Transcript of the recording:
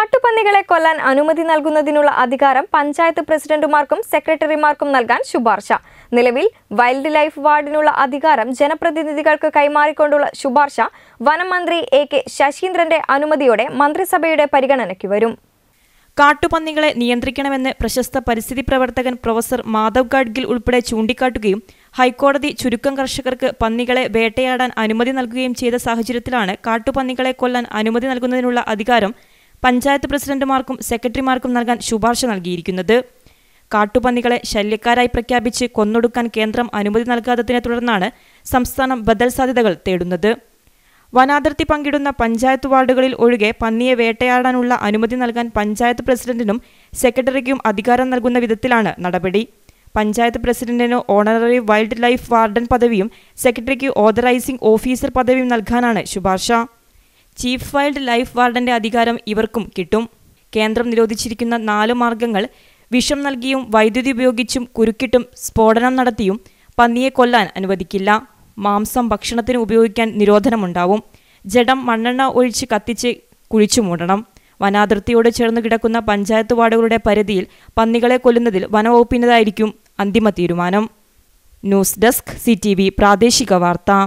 കാട്ടുപന്നികളെ കൊല്ലാൻ അനുമതി നൽകുന്നതിനുള്ള അധികാരം പഞ്ചായത്ത് പ്രസിഡന്റുമാർക്കും സെക്രട്ടറിമാർക്കും നൽകാൻ ശുപാർശ നിലവിൽ വൈൽഡ് ലൈഫ് വാർഡിനുള്ള അധികാരം ജനപ്രതിനിധികൾക്ക് കൈമാറിക്കൊണ്ടുള്ള ശുപാർശ വനമന്ത്രി എ കെ ശശീന്ദ്രന്റെ അനുമതിയോടെ മന്ത്രിസഭയുടെ പരിഗണനയ്ക്ക് വരും കാട്ടുപന്നികളെ നിയന്ത്രിക്കണമെന്ന് പ്രശസ്ത പരിസ്ഥിതി പ്രവർത്തകൻ പ്രൊഫസർ മാധവ് ഗാഡ്ഗിൽ ഉൾപ്പെടെ ചൂണ്ടിക്കാട്ടുകയും ഹൈക്കോടതി ചുരുക്കം കർഷകർക്ക് പന്നികളെ വേട്ടയാടാൻ അനുമതി നൽകുകയും ചെയ്ത സാഹചര്യത്തിലാണ് കാട്ടുപന്നികളെ കൊല്ലാൻ അനുമതി നൽകുന്നതിനുള്ള അധികാരം പഞ്ചായത്ത് പ്രസിഡന്റുമാർക്കും സെക്രട്ടറിമാർക്കും നൽകാൻ ശുപാർശ നൽകിയിരിക്കുന്നത് കാട്ടുപന്നികളെ ശല്യക്കാരായി പ്രഖ്യാപിച്ച് കൊന്നൊടുക്കാൻ കേന്ദ്രം അനുമതി നൽകാത്തതിനെ തുടർന്നാണ് സംസ്ഥാനം ബദൽ സാധ്യതകൾ തേടുന്നത് വനാതിർത്തി പങ്കിടുന്ന പഞ്ചായത്ത് വാർഡുകളിൽ ഒഴികെ പന്നിയെ വേട്ടയാടാനുള്ള അനുമതി നൽകാൻ പഞ്ചായത്ത് പ്രസിഡന്റിനും സെക്രട്ടറിക്കും അധികാരം നൽകുന്ന വിധത്തിലാണ് നടപടി പഞ്ചായത്ത് പ്രസിഡന്റിന് ഓണററി വൈൽഡ് ലൈഫ് വാർഡൻ പദവിയും സെക്രട്ടറിക്ക് ഓതറൈസിംഗ് ഓഫീസർ പദവിയും നൽകാനാണ് ശുപാർശ ചീഫ് വൈൽഡ് ലൈഫ് വാർഡന്റെ അധികാരം ഇവർക്കും കിട്ടും കേന്ദ്രം നിരോധിച്ചിരിക്കുന്ന നാല് മാർഗങ്ങൾ വിഷം നൽകിയും വൈദ്യുതി ഉപയോഗിച്ചും കുരുക്കിട്ടും സ്ഫോടനം നടത്തിയും പന്നിയെ കൊല്ലാൻ അനുവദിക്കില്ല മാംസം ഭക്ഷണത്തിന് ഉപയോഗിക്കാൻ നിരോധനമുണ്ടാവും ജഡം മണ്ണെണ്ണ ഒഴിച്ച് കത്തിച്ച് കുഴിച്ചു മൂടണം വനാതിർത്തിയോട് ചേർന്ന് കിടക്കുന്ന പഞ്ചായത്ത് വാർഡുകളുടെ പരിധിയിൽ പന്നികളെ കൊല്ലുന്നതിൽ വനവകുപ്പിൻ്റെതായിരിക്കും അന്തിമ തീരുമാനം ന്യൂസ് ഡെസ്ക് സി പ്രാദേശിക വാർത്ത